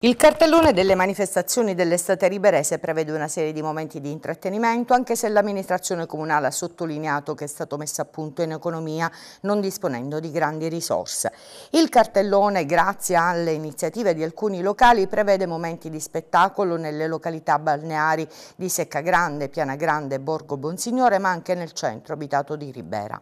Il cartellone delle manifestazioni dell'estate riberese prevede una serie di momenti di intrattenimento, anche se l'amministrazione comunale ha sottolineato che è stato messo a punto in economia non disponendo di grandi risorse. Il cartellone, grazie alle iniziative di alcuni locali, prevede momenti di spettacolo nelle località balneari di Seccagrande, Piana Grande, Borgo Bonsignore, ma anche nel centro abitato di Ribera.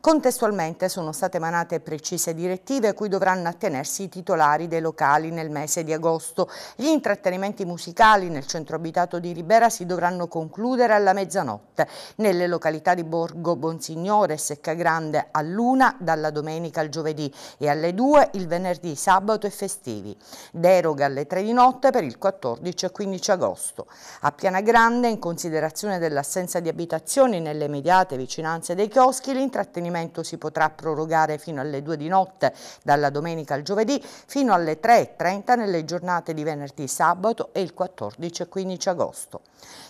Contestualmente sono state emanate precise direttive a cui dovranno attenersi i titolari dei locali nel mese di agosto. Gli intrattenimenti musicali nel centro abitato di Ribera si dovranno concludere alla mezzanotte. Nelle località di Borgo Bonsignore e Secca Grande all'una, dalla domenica al giovedì e alle due il venerdì, sabato e festivi. Deroga alle tre di notte per il 14 e 15 agosto. A Piana Grande, in considerazione dell'assenza di abitazioni nelle immediate vicinanze dei chioschi, l'intrattenimento rifornimento si potrà prorogare fino alle 2 di notte, dalla domenica al giovedì, fino alle 3.30 nelle giornate di venerdì, sabato e il 14 e 15 agosto.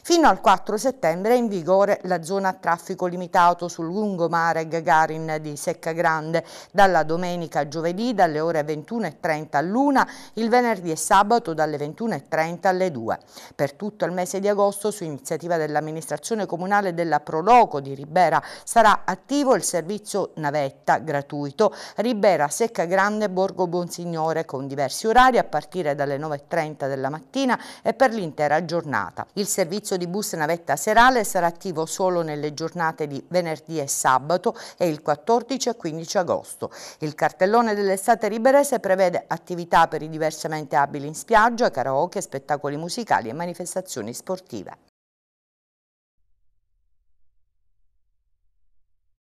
Fino al 4 settembre è in vigore la zona a traffico limitato sul lungomare Gagarin di Secca Grande, dalla domenica a giovedì dalle ore 21.30 all'una, il venerdì e sabato dalle 21.30 alle 2. Per tutto il mese di agosto, su iniziativa dell'amministrazione comunale della Proloco di Ribera, sarà attivo il servizio servizio navetta gratuito Ribera Secca Grande Borgo Bonsignore con diversi orari a partire dalle 9.30 della mattina e per l'intera giornata. Il servizio di bus navetta serale sarà attivo solo nelle giornate di venerdì e sabato e il 14 e 15 agosto. Il cartellone dell'estate riberese prevede attività per i diversamente abili in spiaggia, karaoke, spettacoli musicali e manifestazioni sportive.